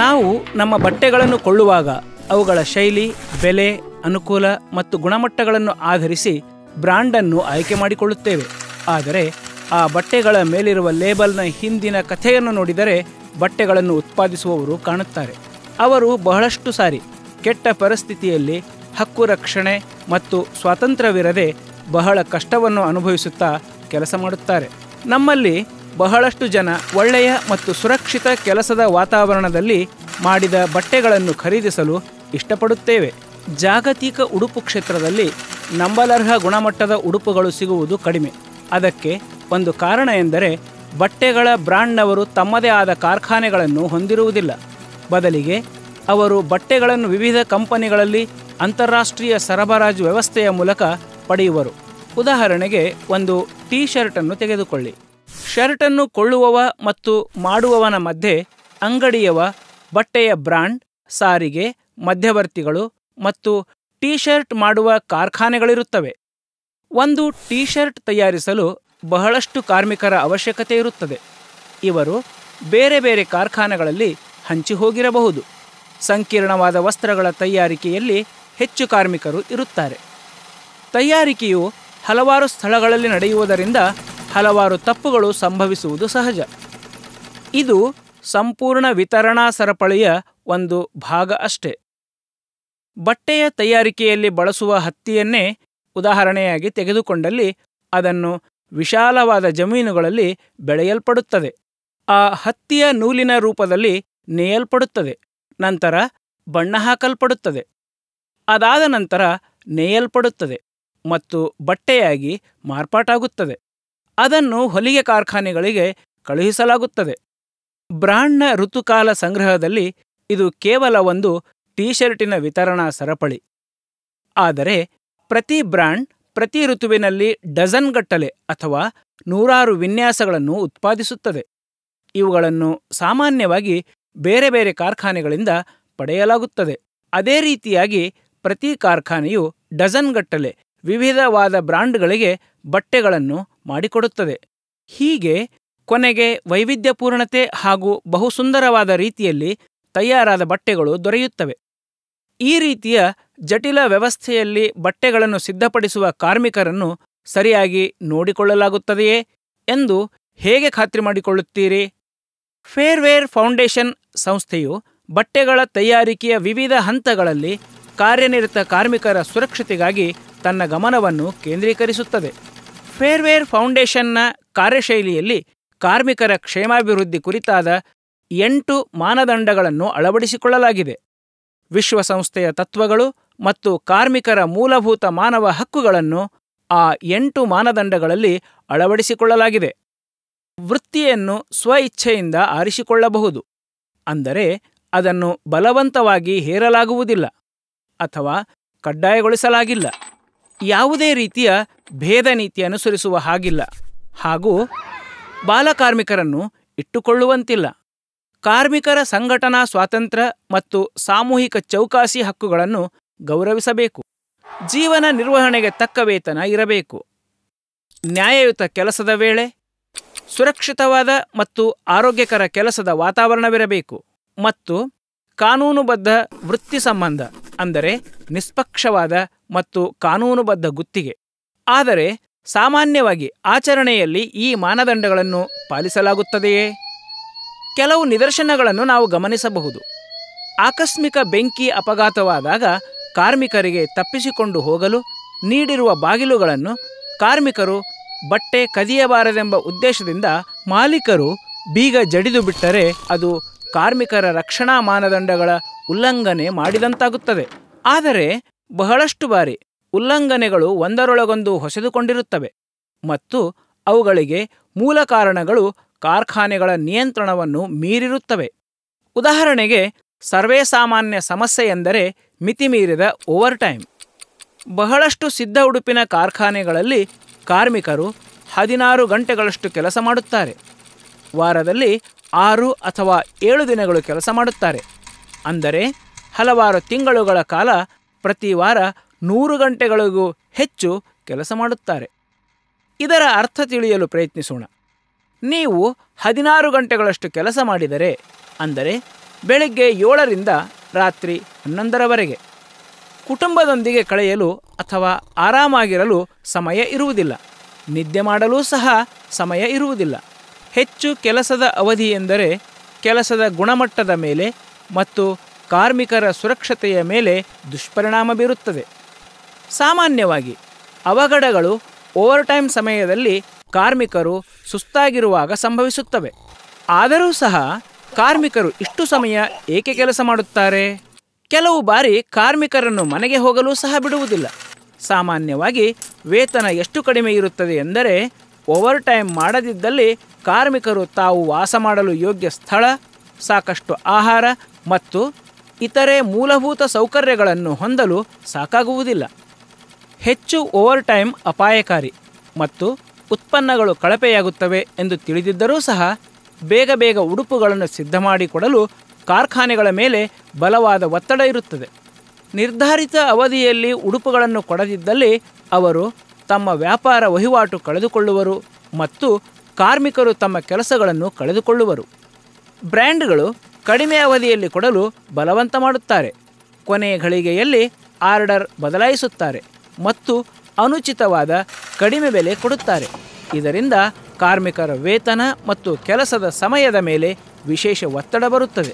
ನಾವು ನಮ್ಮ ಬಟ್ಟೆಗಳನ್ನು ಕೊಳ್ಳುವಾಗ ಅವುಗಳ ಶೈಲಿ ಬೆಲೆ ಅನುಕೂಲ ಮತ್ತು ಗುಣಮಟ್ಟಗಳನ್ನು ಆಧರಿಸಿ ಬ್ರಾಂಡನ್ನು ಆಯ್ಕೆ ಮಾಡಿಕೊಳ್ಳುತ್ತೇವೆ ಆದರೆ ಆ ಬಟ್ಟೆಗಳ ಮೇಲಿರುವ ಲೇಬಲ್ನ ಹಿಂದಿನ ಕಥೆಯನ್ನು ನೋಡಿದರೆ ಬಟ್ಟೆಗಳನ್ನು ಉತ್ಪಾದಿಸುವವರು ಕಾಣುತ್ತಾರೆ ಅವರು ಬಹಳಷ್ಟು ಸಾರಿ ಕೆಟ್ಟ ಪರಿಸ್ಥಿತಿಯಲ್ಲಿ ಹಕ್ಕು ರಕ್ಷಣೆ ಮತ್ತು ಸ್ವಾತಂತ್ರ್ಯವಿರದೆ ಬಹಳ ಕಷ್ಟವನ್ನು ಅನುಭವಿಸುತ್ತಾ ಕೆಲಸ ಮಾಡುತ್ತಾರೆ ನಮ್ಮಲ್ಲಿ ಬಹಳಷ್ಟು ಜನ ಒಳ್ಳೆಯ ಮತ್ತು ಸುರಕ್ಷಿತ ಕೆಲಸದ ವಾತಾವರಣದಲ್ಲಿ ಮಾಡಿದ ಬಟ್ಟೆಗಳನ್ನು ಖರೀದಿಸಲು ಇಷ್ಟಪಡುತ್ತೇವೆ ಜಾಗತಿಕ ಉಡುಪು ಕ್ಷೇತ್ರದಲ್ಲಿ ನಂಬಲರ್ಹ ಗುಣಮಟ್ಟದ ಉಡುಪುಗಳು ಸಿಗುವುದು ಕಡಿಮೆ ಅದಕ್ಕೆ ಒಂದು ಕಾರಣ ಎಂದರೆ ಬಟ್ಟೆಗಳ ಬ್ರಾಂಡ್ನವರು ತಮ್ಮದೇ ಆದ ಕಾರ್ಖಾನೆಗಳನ್ನು ಹೊಂದಿರುವುದಿಲ್ಲ ಬದಲಿಗೆ ಅವರು ಬಟ್ಟೆಗಳನ್ನು ವಿವಿಧ ಕಂಪನಿಗಳಲ್ಲಿ ಅಂತಾರಾಷ್ಟ್ರೀಯ ಸರಬರಾಜು ವ್ಯವಸ್ಥೆಯ ಮೂಲಕ ಪಡೆಯುವರು ಉದಾಹರಣೆಗೆ ಒಂದು ಟೀ ಶರ್ಟನ್ನು ತೆಗೆದುಕೊಳ್ಳಿ ಶರ್ಟನ್ನು ಕೊಳ್ಳುವವ ಮತ್ತು ಮಾಡುವವನ ಮಧ್ಯೆ ಅಂಗಡಿಯವ ಬಟ್ಟೆಯ ಬ್ರಾಂಡ್ ಸಾರಿಗೆ ಮಧ್ಯವರ್ತಿಗಳು ಮತ್ತು ಟೀ ಶರ್ಟ್ ಮಾಡುವ ಕಾರ್ಖಾನೆಗಳಿರುತ್ತವೆ ಒಂದು ಟೀ ಶರ್ಟ್ ತಯಾರಿಸಲು ಬಹಳಷ್ಟು ಕಾರ್ಮಿಕರ ಅವಶ್ಯಕತೆ ಇರುತ್ತದೆ ಇವರು ಬೇರೆ ಬೇರೆ ಕಾರ್ಖಾನೆಗಳಲ್ಲಿ ಹಂಚಿ ಹೋಗಿರಬಹುದು ಸಂಕೀರ್ಣವಾದ ವಸ್ತ್ರಗಳ ತಯಾರಿಕೆಯಲ್ಲಿ ಹೆಚ್ಚು ಕಾರ್ಮಿಕರು ಇರುತ್ತಾರೆ ತಯಾರಿಕೆಯು ಹಲವಾರು ಸ್ಥಳಗಳಲ್ಲಿ ನಡೆಯುವುದರಿಂದ ಹಲವಾರು ತಪ್ಪುಗಳು ಸಂಭವಿಸುವುದು ಸಹಜ ಇದು ಸಂಪೂರ್ಣ ವಿತರಣಾ ಸರಪಳಿಯ ಒಂದು ಭಾಗ ಅಷ್ಟೆ ಬಟ್ಟೆಯ ತಯಾರಿಕೆಯಲ್ಲಿ ಬಳಸುವ ಹತ್ತಿಯನ್ನೇ ಉದಾಹರಣೆಯಾಗಿ ತೆಗೆದುಕೊಂಡಲ್ಲಿ ಅದನ್ನು ವಿಶಾಲವಾದ ಜಮೀನುಗಳಲ್ಲಿ ಬೆಳೆಯಲ್ಪಡುತ್ತದೆ ಆ ಹತ್ತಿಯ ನೂಲಿನ ರೂಪದಲ್ಲಿ ನೇಯಲ್ಪಡುತ್ತದೆ ನಂತರ ಬಣ್ಣ ಹಾಕಲ್ಪಡುತ್ತದೆ ಅದಾದ ನಂತರ ನೇಯಲ್ಪಡುತ್ತದೆ ಮತ್ತು ಬಟ್ಟೆಯಾಗಿ ಮಾರ್ಪಾಟಾಗುತ್ತದೆ ಅದನ್ನು ಹೊಲಿಗೆ ಕಾರ್ಖಾನೆಗಳಿಗೆ ಕಳುಹಿಸಲಾಗುತ್ತದೆ ಬ್ರಾಂಡ್ನ ಋತುಕಾಲ ಸಂಗ್ರಹದಲ್ಲಿ ಇದು ಕೇವಲ ಒಂದು ಟೀಶರ್ಟಿನ ವಿತರಣಾ ಸರಪಳಿ ಆದರೆ ಪ್ರತಿ ಬ್ರಾಂಡ್ ಪ್ರತಿ ಋತುವಿನಲ್ಲಿ ಡಜನ್ಗಟ್ಟಲೆ ಅಥವಾ ನೂರಾರು ವಿನ್ಯಾಸಗಳನ್ನು ಉತ್ಪಾದಿಸುತ್ತದೆ ಇವುಗಳನ್ನು ಸಾಮಾನ್ಯವಾಗಿ ಬೇರೆ ಬೇರೆ ಕಾರ್ಖಾನೆಗಳಿಂದ ಪಡೆಯಲಾಗುತ್ತದೆ ಅದೇ ರೀತಿಯಾಗಿ ಪ್ರತಿ ಕಾರ್ಖಾನೆಯು ಡಜನ್ಗಟ್ಟಲೆ ವಿವಿಧವಾದ ಬ್ರಾಂಡ್ಗಳಿಗೆ ಬಟ್ಟೆಗಳನ್ನು ಮಾಡಿಕೊಡುತ್ತದೆ ಹೀಗೆ ಕೊನೆಗೆ ವೈವಿಧ್ಯಪೂರ್ಣತೆ ಹಾಗೂ ಬಹುಸುಂದರವಾದ ರೀತಿಯಲ್ಲಿ ತಯಾರಾದ ಬಟ್ಟೆಗಳು ದೊರೆಯುತ್ತವೆ ಈ ರೀತಿಯ ಜಟಿಲ ವ್ಯವಸ್ಥೆಯಲ್ಲಿ ಬಟ್ಟೆಗಳನ್ನು ಸಿದ್ಧಪಡಿಸುವ ಕಾರ್ಮಿಕರನ್ನು ಸರಿಯಾಗಿ ನೋಡಿಕೊಳ್ಳಲಾಗುತ್ತದೆಯೇ ಎಂದು ಹೇಗೆ ಖಾತ್ರಿ ಮಾಡಿಕೊಳ್ಳುತ್ತೀರಿ ಫೇರ್ವೇರ್ ಫೌಂಡೇಶನ್ ಸಂಸ್ಥೆಯು ಬಟ್ಟೆಗಳ ತಯಾರಿಕೆಯ ವಿವಿಧ ಹಂತಗಳಲ್ಲಿ ಕಾರ್ಯನಿರತ ಕಾರ್ಮಿಕರ ಸುರಕ್ಷತೆಗಾಗಿ ತನ್ನ ಗಮನವನ್ನು ಕೇಂದ್ರೀಕರಿಸುತ್ತದೆ ಫೇರ್ವೇರ್ ಫೌಂಡೇಶನ್ನ ಕಾರ್ಯಶೈಲಿಯಲ್ಲಿ ಕಾರ್ಮಿಕರ ಕ್ಷೇಮಾಭಿವೃದ್ಧಿ ಕುರಿತಾದ ಎಂಟು ಮಾನದಂಡಗಳನ್ನು ಅಳವಡಿಸಿಕೊಳ್ಳಲಾಗಿದೆ ವಿಶ್ವಸಂಸ್ಥೆಯ ತತ್ವಗಳು ಮತ್ತು ಕಾರ್ಮಿಕರ ಮೂಲಭೂತ ಮಾನವ ಹಕ್ಕುಗಳನ್ನು ಆ ಎಂಟು ಮಾನದಂಡಗಳಲ್ಲಿ ಅಳವಡಿಸಿಕೊಳ್ಳಲಾಗಿದೆ ವೃತ್ತಿಯನ್ನು ಸ್ವ ಇಚ್ಛೆಯಿಂದ ಆರಿಸಿಕೊಳ್ಳಬಹುದು ಅಂದರೆ ಅದನ್ನು ಬಲವಂತವಾಗಿ ಹೇರಲಾಗುವುದಿಲ್ಲ ಅಥವಾ ಕಡ್ಡಾಯಗೊಳಿಸಲಾಗಿಲ್ಲ ಯಾವುದೇ ರೀತಿಯ ಭೇದ ನೀತಿ ಅನುಸರಿಸುವ ಹಾಗಿಲ್ಲ ಹಾಗೂ ಬಾಲಕಾರ್ಮಿಕರನ್ನು ಇಟ್ಟುಕೊಳ್ಳುವಂತಿಲ್ಲ ಕಾರ್ಮಿಕರ ಸಂಘಟನಾ ಸ್ವಾತಂತ್ರ್ಯ ಮತ್ತು ಸಾಮೂಹಿಕ ಚೌಕಾಸಿ ಹಕ್ಕುಗಳನ್ನು ಗೌರವಿಸಬೇಕು ಜೀವನ ನಿರ್ವಹಣೆಗೆ ತಕ್ಕ ವೇತನ ಇರಬೇಕು ನ್ಯಾಯಯುತ ಕೆಲಸದ ವೇಳೆ ಸುರಕ್ಷಿತವಾದ ಮತ್ತು ಆರೋಗ್ಯಕರ ಕೆಲಸದ ವಾತಾವರಣವಿರಬೇಕು ಮತ್ತು ಕಾನೂನುಬದ್ಧ ವೃತ್ತಿ ಸಂಬಂಧ ಅಂದರೆ ನಿಷ್ಪಕ್ಷವಾದ ಮತ್ತು ಕಾನೂನುಬದ್ಧ ಗುತ್ತಿಗೆ ಆದರೆ ಸಾಮಾನ್ಯವಾಗಿ ಆಚರಣೆಯಲ್ಲಿ ಈ ಮಾನದಂಡಗಳನ್ನು ಪಾಲಿಸಲಾಗುತ್ತದೆಯೇ ಕೆಲವು ನಿದರ್ಶನಗಳನ್ನು ನಾವು ಗಮನಿಸಬಹುದು ಆಕಸ್ಮಿಕ ಬೆಂಕಿ ಅಪಘಾತವಾದಾಗ ಕಾರ್ಮಿಕರಿಗೆ ತಪ್ಪಿಸಿಕೊಂಡು ಹೋಗಲು ನೀಡಿರುವ ಬಾಗಿಲುಗಳನ್ನು ಕಾರ್ಮಿಕರು ಬಟ್ಟೆ ಕದಿಯಬಾರದೆಂಬ ಉದ್ದೇಶದಿಂದ ಮಾಲೀಕರು ಬೀಗ ಜಡಿದು ಬಿಟ್ಟರೆ ಅದು ಕಾರ್ಮಿಕರ ರಕ್ಷಣಾ ಮಾನದಂಡಗಳ ಉಲ್ಲಂಘನೆ ಮಾಡಿದಂತಾಗುತ್ತದೆ ಆದರೆ ಬಹಳಷ್ಟು ಬಾರಿ ಉಲ್ಲಂಘನೆಗಳು ಒಂದರೊಳಗೊಂದು ಹೊಸೆದುಕೊಂಡಿರುತ್ತವೆ ಮತ್ತು ಅವುಗಳಿಗೆ ಮೂಲ ಕಾರಣಗಳು ಕಾರ್ಖಾನೆಗಳ ನಿಯಂತ್ರಣವನ್ನು ಮೀರಿರುತ್ತವೆ ಉದಾಹರಣೆಗೆ ಸರ್ವೇಸಾಮಾನ್ಯ ಸಮಸ್ಯೆಯೆಂದರೆ ಮಿತಿಮೀರಿದ ಟೈಮ್ ಬಹಳಷ್ಟು ಸಿದ್ಧ ಉಡುಪಿನ ಕಾರ್ಖಾನೆಗಳಲ್ಲಿ ಕಾರ್ಮಿಕರು ಹದಿನಾರು ಗಂಟೆಗಳಷ್ಟು ಕೆಲಸ ಮಾಡುತ್ತಾರೆ ವಾರದಲ್ಲಿ ಆರು ಅಥವಾ ಏಳು ದಿನಗಳು ಕೆಲಸ ಮಾಡುತ್ತಾರೆ ಅಂದರೆ ಹಲವಾರು ತಿಂಗಳುಗಳ ಕಾಲ ಪ್ರತಿ ವಾರ ನೂರು ಗಂಟೆಗಳಿಗೂ ಹೆಚ್ಚು ಕೆಲಸ ಮಾಡುತ್ತಾರೆ ಇದರ ಅರ್ಥ ತಿಳಿಯಲು ಪ್ರಯತ್ನಿಸೋಣ ನೀವು ಹದಿನಾರು ಗಂಟೆಗಳಷ್ಟು ಕೆಲಸ ಮಾಡಿದರೆ ಅಂದರೆ ಬೆಳಗ್ಗೆ ಏಳರಿಂದ ರಾತ್ರಿ ಹನ್ನೊಂದರವರೆಗೆ ಕುಟುಂಬದೊಂದಿಗೆ ಕಳೆಯಲು ಅಥವಾ ಆರಾಮಾಗಿರಲು ಸಮಯ ಇರುವುದಿಲ್ಲ ನಿದ್ದೆ ಮಾಡಲು ಸಹ ಸಮಯ ಇರುವುದಿಲ್ಲ ಹೆಚ್ಚು ಕೆಲಸದ ಅವಧಿ ಎಂದರೆ ಕೆಲಸದ ಗುಣಮಟ್ಟದ ಮೇಲೆ ಮತ್ತು ಕಾರ್ಮಿಕರ ಸುರಕ್ಷತೆಯ ಮೇಲೆ ದುಷ್ಪರಿಣಾಮ ಬೀರುತ್ತದೆ ಸಾಮಾನ್ಯವಾಗಿ ಅವಘಡಗಳು ಓವರ್ಟೈಮ್ ಸಮಯದಲ್ಲಿ ಕಾರ್ಮಿಕರು ಸುಸ್ತಾಗಿರುವಾಗ ಸಂಭವಿಸುತ್ತವೆ ಆದರೂ ಸಹ ಕಾರ್ಮಿಕರು ಇಷ್ಟು ಸಮಯ ಏಕೆ ಕೆಲಸ ಮಾಡುತ್ತಾರೆ ಕೆಲವು ಬಾರಿ ಕಾರ್ಮಿಕರನ್ನು ಮನೆಗೆ ಹೋಗಲು ಸಹ ಬಿಡುವುದಿಲ್ಲ ಸಾಮಾನ್ಯವಾಗಿ ವೇತನ ಎಷ್ಟು ಕಡಿಮೆ ಇರುತ್ತದೆ ಎಂದರೆ ಓವರ್ ಟೈಮ್ ಮಾಡದಿದ್ದಲ್ಲಿ ಕಾರ್ಮಿಕರು ತಾವು ವಾಸ ಮಾಡಲು ಯೋಗ್ಯ ಸ್ಥಳ ಸಾಕಷ್ಟು ಆಹಾರ ಮತ್ತು ಇತರೆ ಮೂಲಭೂತ ಸೌಕರ್ಯಗಳನ್ನು ಹೊಂದಲು ಸಾಕಾಗುವುದಿಲ್ಲ ಹೆಚ್ಚು ಓವರ್ ಟೈಮ್ ಅಪಾಯಕಾರಿ ಮತ್ತು ಉತ್ಪನ್ನಗಳು ಕಳಪೆಯಾಗುತ್ತವೆ ಎಂದು ತಿಳಿದಿದ್ದರೂ ಸಹ ಬೇಗ ಬೇಗ ಉಡುಪುಗಳನ್ನು ಸಿದ್ಧ ಮಾಡಿಕೊಡಲು ಕಾರ್ಖಾನೆಗಳ ಮೇಲೆ ಬಲವಾದ ಒತ್ತಡ ಇರುತ್ತದೆ ನಿರ್ಧಾರಿತ ಅವಧಿಯಲ್ಲಿ ಉಡುಪುಗಳನ್ನು ಕೊಡದಿದ್ದಲ್ಲಿ ಅವರು ತಮ್ಮ ವ್ಯಾಪಾರ ವಹಿವಾಟು ಕಳೆದುಕೊಳ್ಳುವರು ಮತ್ತು ಕಾರ್ಮಿಕರು ತಮ್ಮ ಕೆಲಸಗಳನ್ನು ಕಳೆದುಕೊಳ್ಳುವರು ಬ್ರ್ಯಾಂಡ್ಗಳು ಕಡಿಮೆ ಅವಧಿಯಲ್ಲಿ ಕೊಡಲು ಬಲವಂತ ಮಾಡುತ್ತಾರೆ ಕೊನೆಯ ಘಳಿಗೆಯಲ್ಲಿ ಆರ್ಡರ್ ಬದಲಾಯಿಸುತ್ತಾರೆ ಮತ್ತು ಅನುಚಿತವಾದ ಕಡಿಮೆ ಬೆಲೆ ಕೊಡುತ್ತಾರೆ ಇದರಿಂದ ಕಾರ್ಮಿಕರ ವೇತನ ಮತ್ತು ಕೆಲಸದ ಸಮಯದ ಮೇಲೆ ವಿಶೇಷ ಒತ್ತಡ ಬರುತ್ತದೆ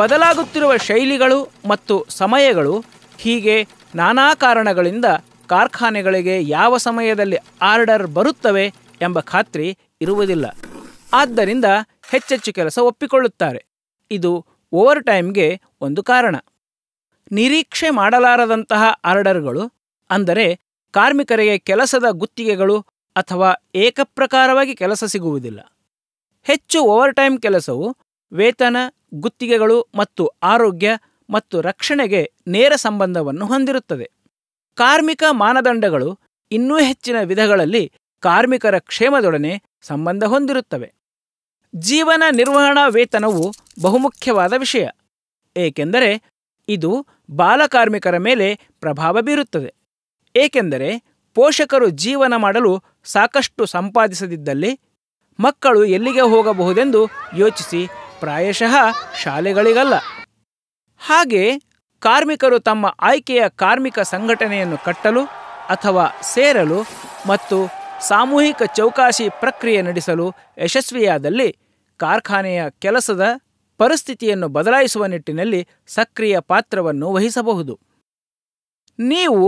ಬದಲಾಗುತ್ತಿರುವ ಶೈಲಿಗಳು ಮತ್ತು ಸಮಯಗಳು ಹೀಗೆ ನಾನಾ ಕಾರಣಗಳಿಂದ ಕಾರ್ಖಾನೆಗಳಿಗೆ ಯಾವ ಸಮಯದಲ್ಲಿ ಆರ್ಡರ್ ಬರುತ್ತವೆ ಎಂಬ ಖಾತ್ರಿ ಇರುವುದಿಲ್ಲ ಆದ್ದರಿಂದ ಹೆಚ್ಚೆಚ್ಚು ಕೆಲಸ ಒಪ್ಪಿಕೊಳ್ಳುತ್ತಾರೆ ಇದು ಓವರ್ ಟೈಮ್ಗೆ ಒಂದು ಕಾರಣ ನಿರೀಕ್ಷೆ ಮಾಡಲಾರದಂತಹ ಆರ್ಡರ್ಗಳು ಅಂದರೆ ಕಾರ್ಮಿಕರಿಗೆ ಕೆಲಸದ ಗುತ್ತಿಗೆಗಳು ಅಥವಾ ಏಕಪ್ರಕಾರವಾಗಿ ಕೆಲಸ ಸಿಗುವುದಿಲ್ಲ ಹೆಚ್ಚು ಓವರ್ ಟೈಮ್ ಕೆಲಸವು ವೇತನ ಗುತ್ತಿಗೆಗಳು ಮತ್ತು ಆರೋಗ್ಯ ಮತ್ತು ರಕ್ಷಣೆಗೆ ನೇರ ಸಂಬಂಧವನ್ನು ಹೊಂದಿರುತ್ತದೆ ಕಾರ್ಮಿಕ ಮಾನದಂಡಗಳು ಇನ್ನೂ ಹೆಚ್ಚಿನ ವಿಧಗಳಲ್ಲಿ ಕಾರ್ಮಿಕರ ಕ್ಷೇಮದೊಡನೆ ಸಂಬಂಧ ಹೊಂದಿರುತ್ತವೆ ಜೀವನ ನಿರ್ವಹಣಾ ವೇತನವು ಬಹುಮುಖ್ಯವಾದ ವಿಷಯ ಏಕೆಂದರೆ ಇದು ಬಾಲಕಾರ್ಮಿಕರ ಮೇಲೆ ಪ್ರಭಾವ ಬೀರುತ್ತದೆ ಏಕೆಂದರೆ ಪೋಷಕರು ಜೀವನ ಮಾಡಲು ಸಾಕಷ್ಟು ಸಂಪಾದಿಸದಿದ್ದಲ್ಲಿ ಮಕ್ಕಳು ಎಲ್ಲಿಗೆ ಹೋಗಬಹುದೆಂದು ಯೋಚಿಸಿ ಪ್ರಾಯಶಃ ಶಾಲೆಗಳಿಗಲ್ಲ ಹಾಗೆ ಕಾರ್ಮಿಕರು ತಮ್ಮ ಆಯ್ಕೆಯ ಕಾರ್ಮಿಕ ಸಂಘಟನೆಯನ್ನು ಕಟ್ಟಲು ಅಥವಾ ಸೇರಲು ಮತ್ತು ಸಾಮೂಹಿಕ ಚೌಕಾಸಿ ಪ್ರಕ್ರಿಯೆ ನಡೆಸಲು ಯಶಸ್ವಿಯಾದಲ್ಲಿ ಕಾರ್ಖಾನೆಯ ಕೆಲಸದ ಪರಿಸ್ಥಿತಿಯನ್ನು ಬದಲಾಯಿಸುವ ನಿಟ್ಟಿನಲ್ಲಿ ಸಕ್ರಿಯ ಪಾತ್ರವನ್ನು ವಹಿಸಬಹುದು ನೀವು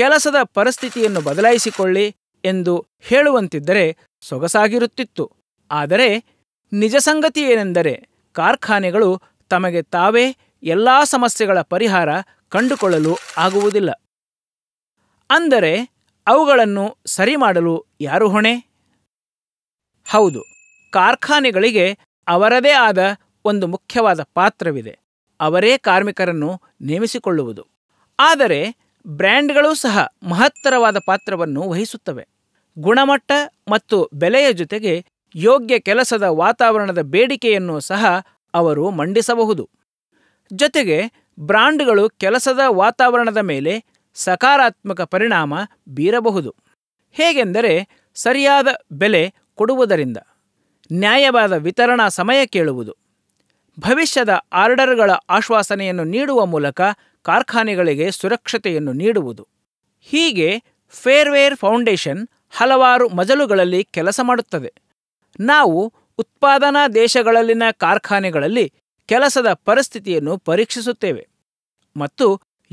ಕೆಲಸದ ಪರಿಸ್ಥಿತಿಯನ್ನು ಬದಲಾಯಿಸಿಕೊಳ್ಳಿ ಎಂದು ಹೇಳುವಂತಿದ್ದರೆ ಸೊಗಸಾಗಿರುತ್ತಿತ್ತು ಆದರೆ ನಿಜ ಸಂಗತಿ ಏನೆಂದರೆ ಕಾರ್ಖಾನೆಗಳು ತಮಗೆ ತಾವೇ ಎಲ್ಲ ಸಮಸ್ಯೆಗಳ ಪರಿಹಾರ ಕಂಡುಕೊಳ್ಳಲು ಆಗುವುದಿಲ್ಲ ಅಂದರೆ ಅವುಗಳನ್ನು ಸರಿ ಮಾಡಲು ಯಾರು ಹೊಣೆ ಹೌದು ಕಾರ್ಖಾನೆಗಳಿಗೆ ಅವರದೇ ಆದ ಒಂದು ಮುಖ್ಯವಾದ ಪಾತ್ರವಿದೆ ಅವರೇ ಕಾರ್ಮಿಕರನ್ನು ನೇಮಿಸಿಕೊಳ್ಳುವುದು ಆದರೆ ಬ್ರ್ಯಾಂಡ್ಗಳೂ ಸಹ ಮಹತ್ತರವಾದ ಪಾತ್ರವನ್ನು ವಹಿಸುತ್ತವೆ ಗುಣಮಟ್ಟ ಮತ್ತು ಬೆಲೆಯ ಜೊತೆಗೆ ಯೋಗ್ಯ ಕೆಲಸದ ವಾತಾವರಣದ ಬೇಡಿಕೆಯನ್ನು ಸಹ ಅವರು ಮಂಡಿಸಬಹುದು ಜೊತೆಗೆ ಬ್ರಾಂಡ್ಗಳು ಕೆಲಸದ ವಾತಾವರಣದ ಮೇಲೆ ಸಕಾರಾತ್ಮಕ ಪರಿಣಾಮ ಬೀರಬಹುದು ಹೇಗೆಂದರೆ ಸರಿಯಾದ ಬೆಲೆ ಕೊಡುವುದರಿಂದ ನ್ಯಾಯವಾದ ವಿತರಣಾ ಸಮಯ ಕೇಳುವುದು ಭವಿಷ್ಯದ ಆರ್ಡರ್ಗಳ ಆಶ್ವಾಸನೆಯನ್ನು ನೀಡುವ ಮೂಲಕ ಕಾರ್ಖಾನೆಗಳಿಗೆ ಸುರಕ್ಷತೆಯನ್ನು ನೀಡುವುದು ಹೀಗೆ ಫೇರ್ವೇರ್ ಫೌಂಡೇಶನ್ ಹಲವಾರು ಮಜಲುಗಳಲ್ಲಿ ಕೆಲಸ ಮಾಡುತ್ತದೆ ನಾವು ಉತ್ಪಾದನಾ ದೇಶಗಳಲ್ಲಿನ ಕಾರ್ಖಾನೆಗಳಲ್ಲಿ ಕೆಲಸದ ಪರಿಸ್ಥಿತಿಯನ್ನು ಪರೀಕ್ಷಿಸುತ್ತೇವೆ ಮತ್ತು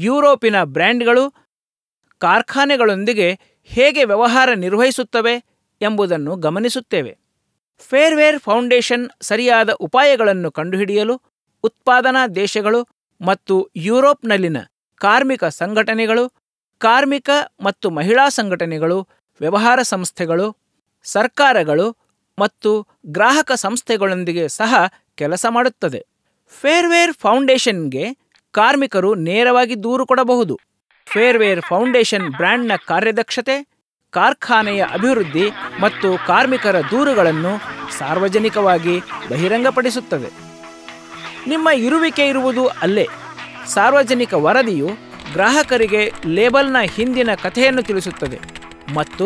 ಯುರೋಪಿನ ಬ್ರ್ಯಾಂಡ್ಗಳು ಕಾರ್ಖಾನೆಗಳೊಂದಿಗೆ ಹೇಗೆ ವ್ಯವಹಾರ ನಿರ್ವಹಿಸುತ್ತವೆ ಎಂಬುದನ್ನು ಗಮನಿಸುತ್ತೇವೆ ಫೇರ್ವೇರ್ ಫೌಂಡೇಶನ್ ಸರಿಯಾದ ಉಪಾಯಗಳನ್ನು ಕಂಡುಹಿಡಿಯಲು ಉತ್ಪಾದನಾ ದೇಶಗಳು ಮತ್ತು ಯುರೋಪ್ನಲ್ಲಿನ ಕಾರ್ಮಿಕ ಸಂಘಟನೆಗಳು ಕಾರ್ಮಿಕ ಮತ್ತು ಮಹಿಳಾ ಸಂಘಟನೆಗಳು ವ್ಯವಹಾರ ಸಂಸ್ಥೆಗಳು ಸರ್ಕಾರಗಳು ಮತ್ತು ಗ್ರಾಹಕ ಸಂಸ್ಥೆಗಳೊಂದಿಗೆ ಸಹ ಕೆಲಸ ಮಾಡುತ್ತದೆ ಫೇರ್ವೇರ್ ಫೌಂಡೇಶನ್‌ಗೆ ಕಾರ್ಮಿಕರು ನೇರವಾಗಿ ದೂರು ಕೊಡಬಹುದು ಫೇರ್ವೇರ್ ಫೌಂಡೇಶನ್ ಬ್ರ್ಯಾಂಡ್‌ನ ಕಾರ್ಯದಕ್ಷತೆ ಕಾರ್ಖಾನೆಯ ಅಭಿವೃದ್ಧಿ ಮತ್ತು ಕಾರ್ಮಿಕರ ದೂರುಗಳನ್ನು ಸಾರ್ವಜನಿಕವಾಗಿ ಬಹಿರಂಗಪಡಿಸುತ್ತದೆ ನಿಮ್ಮ ಇರುವಿಕೆ ಇರುವುದು ಅಲ್ಲೇ ಸಾರ್ವಜನಿಕ ವರದಿಯು ಗ್ರಾಹಕರಿಗೆ ಲೇಬಲ್ನ ಹಿಂದಿನ ಕಥೆಯನ್ನು ತಿಳಿಸುತ್ತದೆ ಮತ್ತು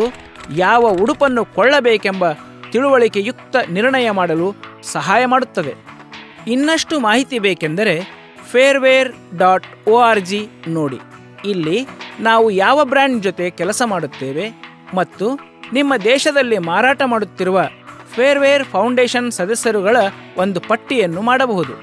ಯಾವ ಉಡುಪನ್ನು ಕೊಳ್ಳಬೇಕೆಂಬ ತಿಳುವಳಿಕೆಯುಕ್ತ ನಿರ್ಣಯ ಮಾಡಲು ಸಹಾಯ ಮಾಡುತ್ತದೆ ಇನ್ನಷ್ಟು ಮಾಹಿತಿ ಬೇಕೆಂದರೆ fairware dot O R G ನೋಡಿ ಇಲ್ಲಿ ನಾವು ಯಾವ ಬ್ರ್ಯಾಂಡ್ ಜೊತೆ ಕೆಲಸ ಮಾಡುತ್ತೇವೆ ಮತ್ತು ನಿಮ್ಮ ದೇಶದಲ್ಲಿ ಮಾರಾಟ ಮಾಡುತ್ತಿರುವ ಫೇರ್ವೇರ್ ಫೌಂಡೇಶನ್ ಸದಸ್ಯರುಗಳ ಒಂದು ಪಟ್ಟಿಯನ್ನು ಮಾಡಬಹುದು